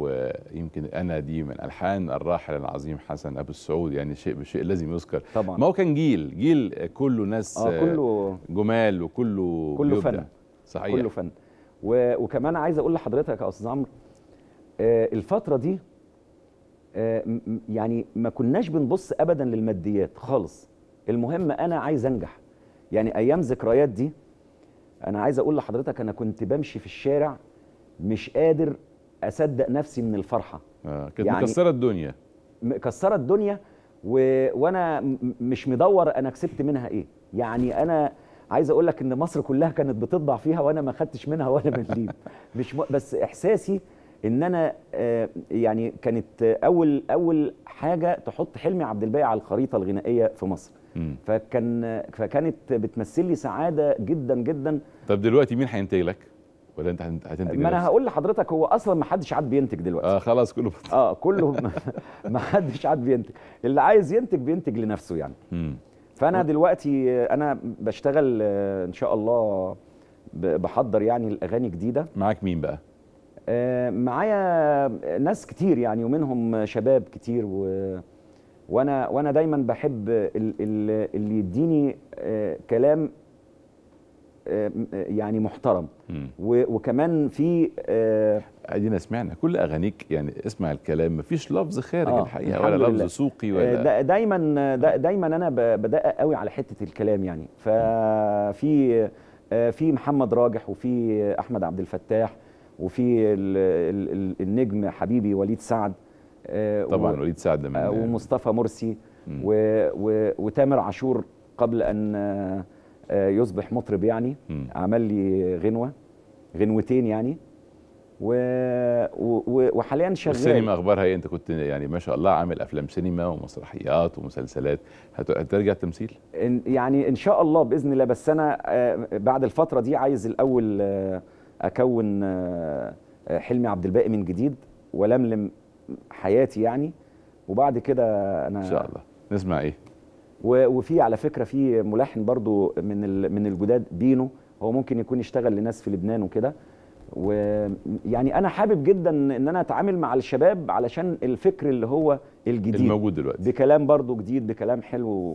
ويمكن انا دي من الحان الراحل العظيم حسن ابو السعود يعني شيء بشيء لازم يذكر طبعا ما هو كان جيل جيل كله ناس آه كله جمال وكله كله بيبدأ. فن صحيح كله فن و... وكمان عايز اقول لحضرتك يا استاذ عمرو آه الفتره دي آه يعني ما كناش بنبص ابدا للماديات خالص المهم انا عايز انجح يعني ايام ذكريات دي انا عايز اقول لحضرتك انا كنت بمشي في الشارع مش قادر اصدق نفسي من الفرحه آه كانت يعني مكسره الدنيا مكسره الدنيا و... وانا مش مدور انا كسبت منها ايه يعني انا عايز اقول لك ان مصر كلها كانت بتطبع فيها وانا ما خدتش منها ولا مليم مش م... بس احساسي ان انا آه يعني كانت اول اول حاجه تحط حلمي عبد الباقي على الخريطه الغنائيه في مصر مم. فكان فكانت بتمثل لي سعاده جدا جدا طب دلوقتي مين هينتج لك ولا انت هتنتج ما انا هقول لحضرتك هو اصلا ما حدش عاد بينتج دلوقتي اه خلاص كله اه كله ما حدش عاد بينتج اللي عايز ينتج بينتج لنفسه يعني مم. فانا دلوقتي آه، انا بشتغل آه، ان شاء الله بحضر يعني الاغاني جديده معاك مين بقى آه معايا ناس كتير يعني ومنهم شباب كتير و وانا وانا دايما بحب اللي يديني آه، كلام آه، يعني محترم مم. وكمان في آه، ادينا سمعنا كل اغانيك يعني اسمع الكلام مفيش لفظ خارج آه الحقيقه ولا لله. لفظ سوقي آه، ولا دا دايما دايما انا بدقق قوي على حته الكلام يعني ففي في محمد راجح وفي احمد عبد الفتاح وفي النجم حبيبي وليد سعد طبعا وليد سعد من ومصطفى مرسي و... و... وتامر عاشور قبل ان آه، يصبح مطرب يعني م. عمل لي غنوه غنوتين يعني و... و... وحاليا شغال السينما اخبارها ايه انت كنت يعني ما شاء الله عامل افلام سينما ومسرحيات ومسلسلات هت... هترجع تمثيل إن يعني ان شاء الله باذن الله بس انا آه، بعد الفتره دي عايز الاول آه، اكون حلمي عبد الباقي من جديد ولملم حياتي يعني وبعد كده انا ان شاء الله نسمع ايه وفي على فكره في ملحن برضو من من الجداد بينو هو ممكن يكون يشتغل لناس في لبنان وكده ويعني انا حابب جدا ان انا اتعامل مع الشباب علشان الفكر اللي هو الجديد الموجود دلوقتي بكلام برضو جديد بكلام حلو